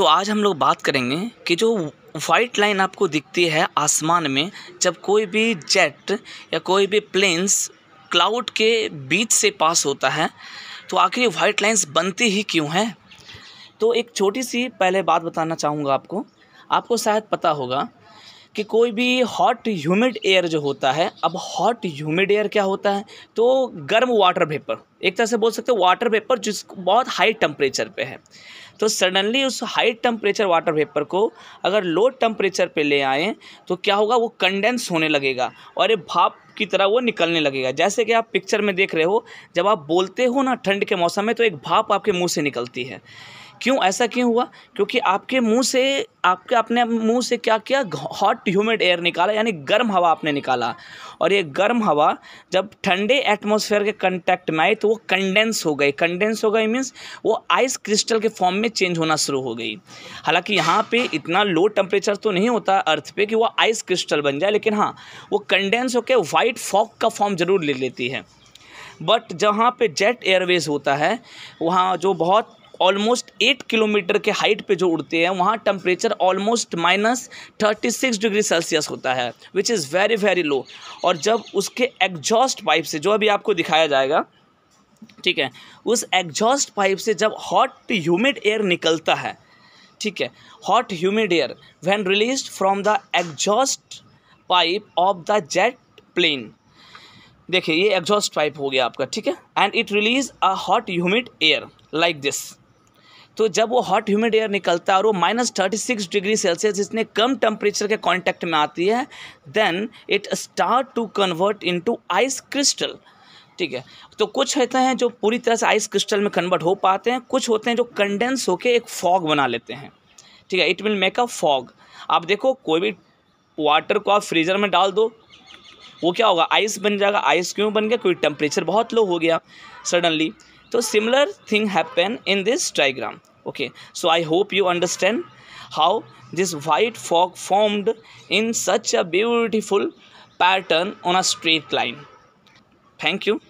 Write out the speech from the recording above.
तो आज हम लोग बात करेंगे कि जो वाइट लाइन आपको दिखती है आसमान में जब कोई भी जेट या कोई भी प्लेन्स क्लाउड के बीच से पास होता है तो आखिर वाइट लाइन्स बनती ही क्यों हैं तो एक छोटी सी पहले बात बताना चाहूँगा आपको आपको शायद पता होगा कि कोई भी हॉट ह्यूमिड एयर जो होता है अब हॉट ह्यूमिड एयर क्या होता है तो गर्म वाटर वेपर एक तरह से बोल सकते हो वाटर वेपर जिस बहुत हाई टेम्परेचर पे है तो सडनली उस हाई टेम्परेचर वाटर वेपर को अगर लो टेम्परेचर पे ले आएँ तो क्या होगा वो कंडेंस होने लगेगा और ये भाप की तरह वो निकलने लगेगा जैसे कि आप पिक्चर में देख रहे हो जब आप बोलते हो ना ठंड के मौसम में तो एक भाप आपके मुँह से निकलती है क्यों ऐसा क्यों हुआ क्योंकि आपके मुंह से आपके अपने मुंह से क्या किया हॉट ह्यूमिड एयर निकाला यानी गर्म हवा आपने निकाला और ये गर्म हवा जब ठंडे एटमॉस्फेयर के कंटेक्ट में आई तो वो कंडेंस हो गई कंडेंस हो गई मीन्स वो आइस क्रिस्टल के फॉर्म में चेंज होना शुरू हो गई हालांकि यहाँ पे इतना लो टेम्परेचर तो नहीं होता अर्थ पे कि वो आइस क्रिस्टल बन जाए लेकिन हाँ वो कंडेंस होकर वाइट फॉक का फॉर्म ज़रूर ले लेती है बट जहाँ पे जेट एयरवेज होता है वहाँ जो बहुत ऑलमोस्ट एट किलोमीटर के हाइट पे जो उड़ते हैं वहाँ temperature almost minus thirty six degree Celsius होता है which is very very low और जब उसके एग्जॉस्ट पाइप से जो अभी आपको दिखाया जाएगा ठीक है उस एग्जॉस्ट पाइप से जब हॉट ह्यूमिड एयर निकलता है ठीक है hot humid air when release from the exhaust pipe of the jet plane देखिए ये एग्जॉस्ट पाइप हो गया आपका ठीक है and it release a hot humid air like this तो जब वो हॉट ह्यूमिड एयर निकलता है और वो minus thirty six degree Celsius जिसने कम टेम्परेचर के कॉन्टैक्ट में आती है then it start to convert into ice crystal ठीक है तो कुछ होते हैं जो पूरी तरह से आइस क्रिस्टल में कन्वर्ट हो पाते हैं कुछ होते हैं जो कंडेंस होकर एक फॉग बना लेते हैं ठीक है it will make a fog आप देखो कोई भी वाटर को आप फ्रीज़र में डाल दो वो क्या होगा आइस बन जाएगा आइस क्यों बन गया क्योंकि टेम्परेचर बहुत लो हो गया सडनली तो similar thing happen in this diagram okay so i hope you understand how this white fog formed in such a beautiful pattern on a straight line thank you